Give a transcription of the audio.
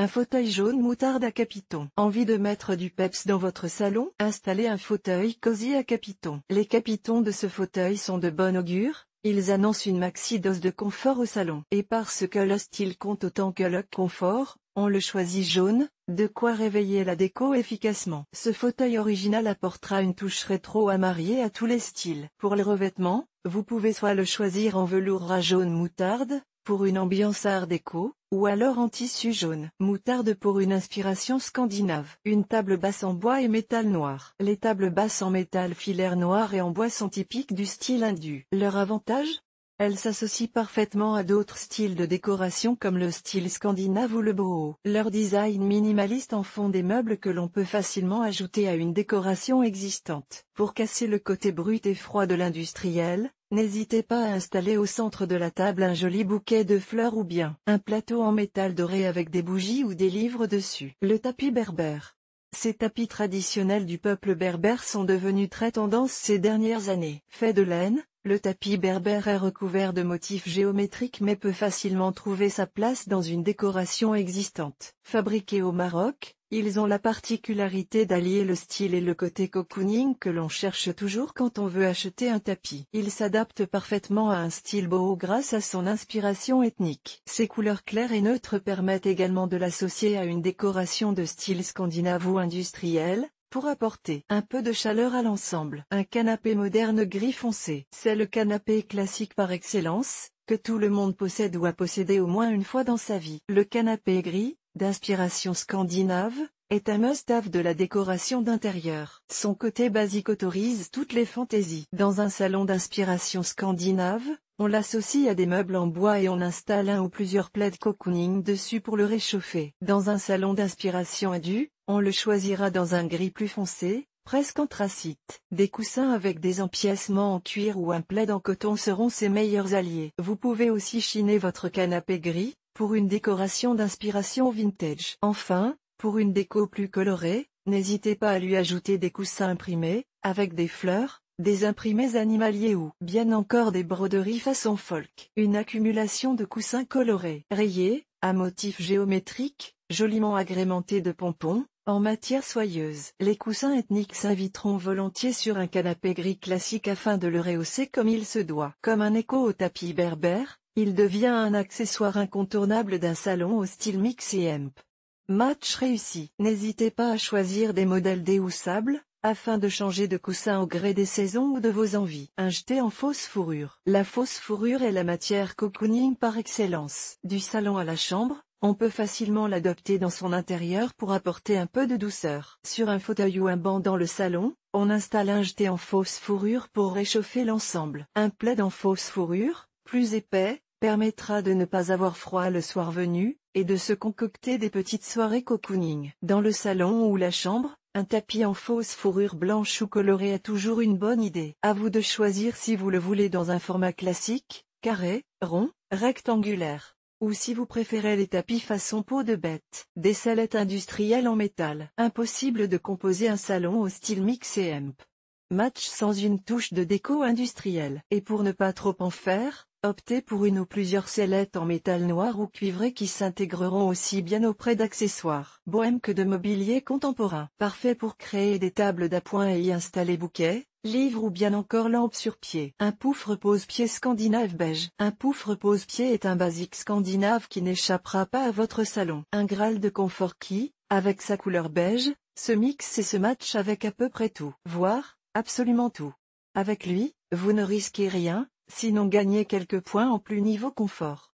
Un fauteuil jaune moutarde à Capiton. Envie de mettre du peps dans votre salon Installez un fauteuil cosy à Capiton. Les capitons de ce fauteuil sont de bon augure, ils annoncent une maxi dose de confort au salon. Et parce que le style compte autant que le confort, on le choisit jaune, de quoi réveiller la déco efficacement. Ce fauteuil original apportera une touche rétro à marier à tous les styles. Pour le revêtement, vous pouvez soit le choisir en velours à jaune moutarde, pour une ambiance art déco, ou alors en tissu jaune. Moutarde pour une inspiration scandinave. Une table basse en bois et métal noir. Les tables basses en métal filaire noir et en bois sont typiques du style indus. Leur avantage elle s'associe parfaitement à d'autres styles de décoration comme le style scandinave ou le boho. Leur design minimaliste en font des meubles que l'on peut facilement ajouter à une décoration existante. Pour casser le côté brut et froid de l'industriel, n'hésitez pas à installer au centre de la table un joli bouquet de fleurs ou bien un plateau en métal doré avec des bougies ou des livres dessus. Le tapis berbère ces tapis traditionnels du peuple berbère sont devenus très tendance ces dernières années. Fait de laine, le tapis berbère est recouvert de motifs géométriques mais peut facilement trouver sa place dans une décoration existante. Fabriqués au Maroc, ils ont la particularité d'allier le style et le côté cocooning que l'on cherche toujours quand on veut acheter un tapis. Il s'adapte parfaitement à un style beau grâce à son inspiration ethnique. Ses couleurs claires et neutres permettent également de l'associer à une décoration de style scandinave ou industriel, pour apporter un peu de chaleur à l'ensemble. Un canapé moderne gris foncé. C'est le canapé classique par excellence, que tout le monde possède ou a possédé au moins une fois dans sa vie. Le canapé gris, d'inspiration scandinave, est un must-have de la décoration d'intérieur. Son côté basique autorise toutes les fantaisies. Dans un salon d'inspiration scandinave, on l'associe à des meubles en bois et on installe un ou plusieurs plaids cocooning dessus pour le réchauffer. Dans un salon d'inspiration indue, on le choisira dans un gris plus foncé, presque anthracite. Des coussins avec des empiècements en cuir ou un plaid en coton seront ses meilleurs alliés. Vous pouvez aussi chiner votre canapé gris, pour une décoration d'inspiration vintage. Enfin, pour une déco plus colorée, n'hésitez pas à lui ajouter des coussins imprimés, avec des fleurs, des imprimés animaliers ou bien encore des broderies façon folk. Une accumulation de coussins colorés, rayés, à motifs géométriques, joliment agrémentés de pompons, en matière soyeuse, les coussins ethniques s'inviteront volontiers sur un canapé gris classique afin de le rehausser comme il se doit. Comme un écho au tapis berbère, il devient un accessoire incontournable d'un salon au style mix et hemp. Match réussi. N'hésitez pas à choisir des modèles déhoussables, afin de changer de coussin au gré des saisons ou de vos envies. Un jeté en fausse fourrure. La fausse fourrure est la matière cocooning par excellence. Du salon à la chambre, on peut facilement l'adopter dans son intérieur pour apporter un peu de douceur. Sur un fauteuil ou un banc dans le salon, on installe un jeté en fausse fourrure pour réchauffer l'ensemble. Un plaid en fausse fourrure, plus épais, permettra de ne pas avoir froid le soir venu, et de se concocter des petites soirées cocooning. Dans le salon ou la chambre, un tapis en fausse fourrure blanche ou colorée est toujours une bonne idée. À vous de choisir si vous le voulez dans un format classique, carré, rond, rectangulaire. Ou si vous préférez les tapis façon peau de bête. Des sellettes industrielles en métal. Impossible de composer un salon au style mix et hemp. Match sans une touche de déco industrielle. Et pour ne pas trop en faire, optez pour une ou plusieurs sellettes en métal noir ou cuivré qui s'intégreront aussi bien auprès d'accessoires bohème que de mobilier contemporain. Parfait pour créer des tables d'appoint et y installer bouquets, Livre ou bien encore lampe sur pied. Un pouf repose-pied scandinave beige. Un pouf repose-pied est un basique scandinave qui n'échappera pas à votre salon. Un Graal de confort qui, avec sa couleur beige, se mixe et se match avec à peu près tout, voire, absolument tout. Avec lui, vous ne risquez rien, sinon gagnez quelques points en plus niveau confort.